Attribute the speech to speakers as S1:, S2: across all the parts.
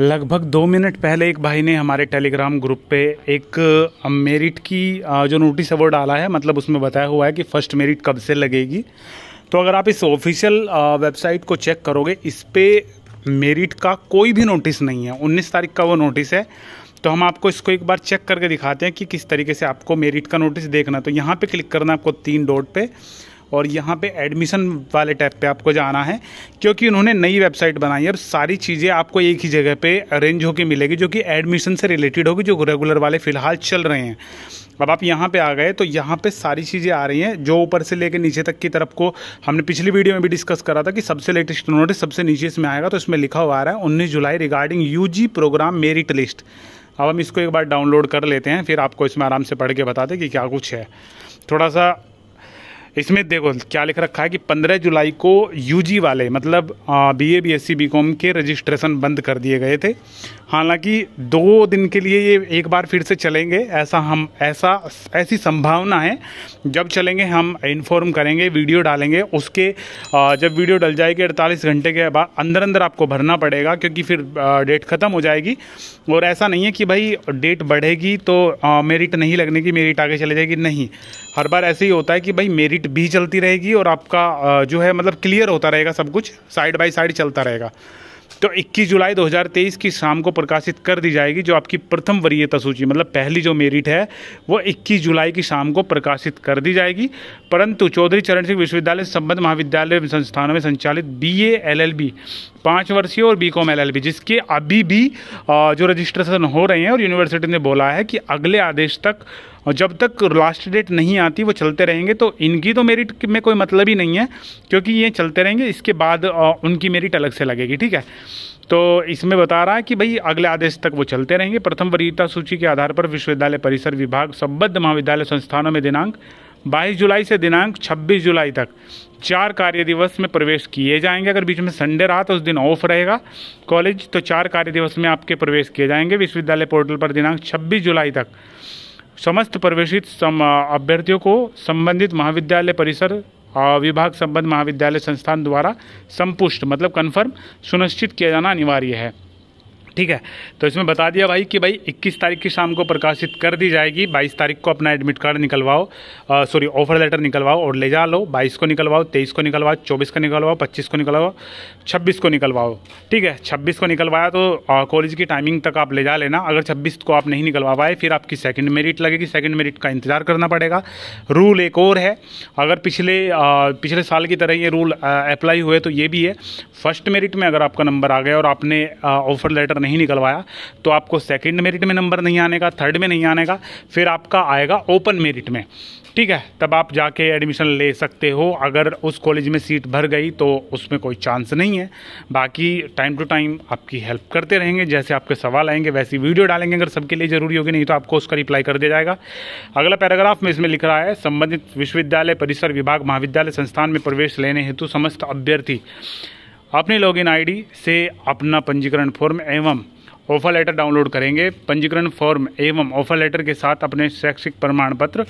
S1: लगभग दो मिनट पहले एक भाई ने हमारे टेलीग्राम ग्रुप पे एक मेरिट की जो नोटिस अवार्ड डाला है मतलब उसमें बताया हुआ है कि फ़र्स्ट मेरिट कब से लगेगी तो अगर आप इस ऑफिशियल वेबसाइट को चेक करोगे इस पर मेरिट का कोई भी नोटिस नहीं है 19 तारीख का वो नोटिस है तो हम आपको इसको एक बार चेक करके दिखाते हैं कि किस तरीके से आपको मेरिट का नोटिस देखना तो यहाँ पे क्लिक करना आपको तीन डॉट पे और यहाँ पे एडमिशन वाले टैब पे आपको जाना है क्योंकि उन्होंने नई वेबसाइट बनाई है अब सारी चीज़ें आपको एक ही जगह पे अरेंज होकर मिलेगी जो कि एडमिशन से रिलेटेड होगी जो रेगुलर वाले फ़िलहाल चल रहे हैं अब आप यहाँ पे आ गए तो यहाँ पे सारी चीज़ें आ रही हैं जो ऊपर से लेकर नीचे तक की तरफ को हमने पिछली वीडियो में भी डिस्कस करा था कि सबसे लेटेस्ट नोटिस सबसे नीचे इसमें आएगा तो इसमें लिखा हुआ आ रहा है उन्नीस जुलाई regarding U program merit list अब हम इसको एक बार डाउनलोड कर लेते हैं फिर आपको इसमें आराम से पढ़ के बताते कि क्या कुछ है थोड़ा सा इसमें देखो क्या लिख रखा है कि 15 जुलाई को यूजी वाले मतलब बीए बीएससी बीकॉम के रजिस्ट्रेशन बंद कर दिए गए थे हालांकि दो दिन के लिए ये एक बार फिर से चलेंगे ऐसा हम ऐसा ऐसी संभावना है जब चलेंगे हम इन्फॉर्म करेंगे वीडियो डालेंगे उसके जब वीडियो डल जाएगी अड़तालीस घंटे के बाद अंदर अंदर आपको भरना पड़ेगा क्योंकि फिर डेट ख़त्म हो जाएगी और ऐसा नहीं है कि भाई डेट बढ़ेगी तो मेरिट नहीं लगने की मेरिट आगे चले जाएगी नहीं हर बार ऐसे ही होता है कि भाई मेरिट भी चलती रहेगी और आपका जो है मतलब क्लियर होता रहेगा सब कुछ साइड बाई साइड चलता रहेगा तो 21 जुलाई 2023 की शाम को प्रकाशित कर दी जाएगी जो आपकी प्रथम वरीयता सूची मतलब पहली जो मेरिट है वो 21 जुलाई की शाम को प्रकाशित कर दी जाएगी परंतु चौधरी चरण सिंह विश्वविद्यालय संबद्ध महाविद्यालय संस्थानों में संचालित B A L L B पाँच वर्षीय और B com L L B जिसके अभी भी जो रजिस्ट्रेशन हो रहे हैं और यूनिवर्सिटी ने बोला है कि अगले आदेश तक और जब तक लास्ट डेट नहीं आती वो चलते रहेंगे तो इनकी तो मेरिट में कोई मतलब ही नहीं है क्योंकि ये चलते रहेंगे इसके बाद उनकी मेरिट अलग से लगेगी ठीक है तो इसमें बता रहा है कि भाई अगले आदेश तक वो चलते रहेंगे प्रथम वरीयता सूची के आधार पर विश्वविद्यालय परिसर विभाग संबद्ध महाविद्यालय संस्थानों में दिनांक 22 जुलाई से दिनांक 26 जुलाई तक चार कार्य दिवस में प्रवेश किए जाएंगे अगर बीच में संडे रहा तो उस दिन ऑफ रहेगा कॉलेज तो चार कार्य दिवस में आपके प्रवेश किए जाएंगे विश्वविद्यालय पोर्टल पर दिनांक 26 जुलाई तक समस्त प्रवेशित सम अभ्यर्थियों को संबंधित महाविद्यालय परिसर विभाग संबंध महाविद्यालय संस्थान द्वारा संपुष्ट मतलब कन्फर्म सुनिश्चित किया जाना अनिवार्य है ठीक है तो इसमें बता दिया भाई कि भाई 21 तारीख की शाम को प्रकाशित कर दी जाएगी 22 तारीख को अपना एडमिट कार्ड निकलवाओ सॉरी ऑफर लेटर निकलवाओ और ले जा लो 22 को निकलवाओ 23 को निकलवाओ 24 को निकलवाओ 25 को निकलवाओ 26 को निकलवाओ ठीक है 26 को निकलवाया तो कॉलेज की टाइमिंग तक आप ले जा लेना अगर छब्बीस को आप नहीं निकलवा पाए फिर आपकी सेकेंड मेरिट लगेगी सेकेंड मेरिट का इंतज़ार करना पड़ेगा रूल एक और है अगर पिछले पिछले साल की तरह ये रूल अप्लाई हुए तो ये भी है फर्स्ट मेरिट में अगर आपका नंबर आ गया और आपने ऑफर लेटर नहीं निकलवाया तो आपको सेकेंड मेरिट में नंबर नहीं आने का थर्ड में नहीं आने का फिर आपका आएगा ओपन मेरिट में ठीक है तब आप जाके एडमिशन ले सकते हो अगर उस कॉलेज में सीट भर गई तो उसमें कोई चांस नहीं है बाकी टाइम टू टाइम आपकी हेल्प करते रहेंगे जैसे आपके सवाल आएंगे वैसी वीडियो डालेंगे अगर सबके लिए ज़रूरी होगी नहीं तो आपको उसका रिप्लाई कर दिया जाएगा अगला पैराग्राफ में इसमें लिख रहा है संबंधित विश्वविद्यालय परिसर विभाग महाविद्यालय संस्थान में प्रवेश लेने हेतु समस्त अभ्यर्थी अपनी लॉगिन आईडी से अपना पंजीकरण फॉर्म एवं ऑफर लेटर डाउनलोड करेंगे पंजीकरण फॉर्म एवं ऑफर लेटर के साथ अपने शैक्षिक प्रमाण पत्र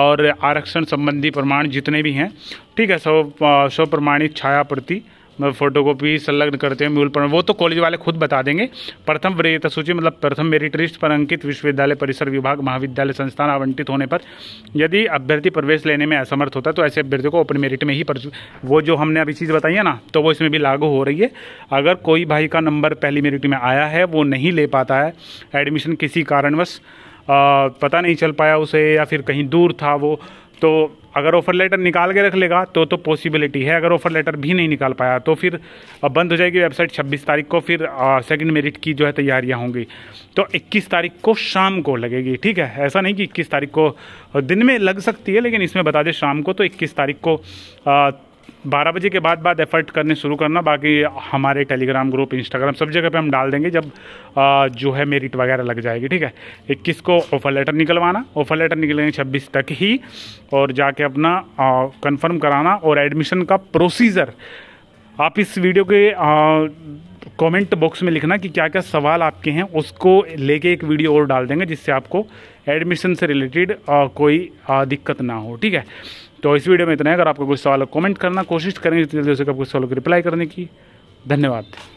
S1: और आरक्षण संबंधी प्रमाण जितने भी हैं ठीक है सौ सौ प्रमाणित छाया प्रति फ़ोटो मतलब कॉपी संलग्न करते हैं मूल पर वो तो कॉलेज वाले खुद बता देंगे प्रथम वरीयता सूची मतलब प्रथम मेरिट लिस्ट पर अंकित विश्वविद्यालय परिसर विभाग महाविद्यालय संस्थान आवंटित होने पर यदि अभ्यर्थी प्रवेश लेने में असमर्थ होता है तो ऐसे अभ्यर्थी को ओपन मेरिट में ही वो जो हमने अभी चीज़ बताई है ना तो वो इसमें भी लागू हो रही है अगर कोई भाई का नंबर पहली मेरिट में आया है वो नहीं ले पाता है एडमिशन किसी कारणवश पता नहीं चल पाया उसे या फिर कहीं दूर था वो तो अगर ऑफ़र लेटर निकाल के रख लेगा तो तो पॉसिबिलिटी है अगर ऑफ़र लेटर भी नहीं निकाल पाया तो फिर अब बंद हो जाएगी वेबसाइट 26 तारीख को फिर सेकंड मेरिट की जो है तैयारियां होंगी तो 21 तारीख को शाम को लगेगी ठीक है ऐसा नहीं कि 21 तारीख को दिन में लग सकती है लेकिन इसमें बता दें शाम को तो इक्कीस तारीख को आ, बारह बजे के बाद बाद एफर्ट करने शुरू करना बाकी हमारे टेलीग्राम ग्रुप इंस्टाग्राम सब जगह पे हम डाल देंगे जब आ, जो है मेरिट वगैरह लग जाएगी ठीक है इक्कीस को ऑफर लेटर निकलवाना ऑफर लेटर निकलेंगे छब्बीस तक ही और जाके अपना कन्फर्म कराना और एडमिशन का प्रोसीजर आप इस वीडियो के कमेंट बॉक्स में लिखना कि क्या क्या सवाल आपके हैं उसको लेके एक वीडियो और डाल देंगे जिससे आपको एडमिशन से रिलेटेड कोई दिक्कत ना हो ठीक है तो इस वीडियो में इतना है अगर आपको कोई सवाल कमेंट करना कोशिश करेंगे जितनी जल्दी हो सके आपको सवालों की रिप्लाई करने की धन्यवाद